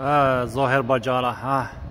آه زهير بجارة آه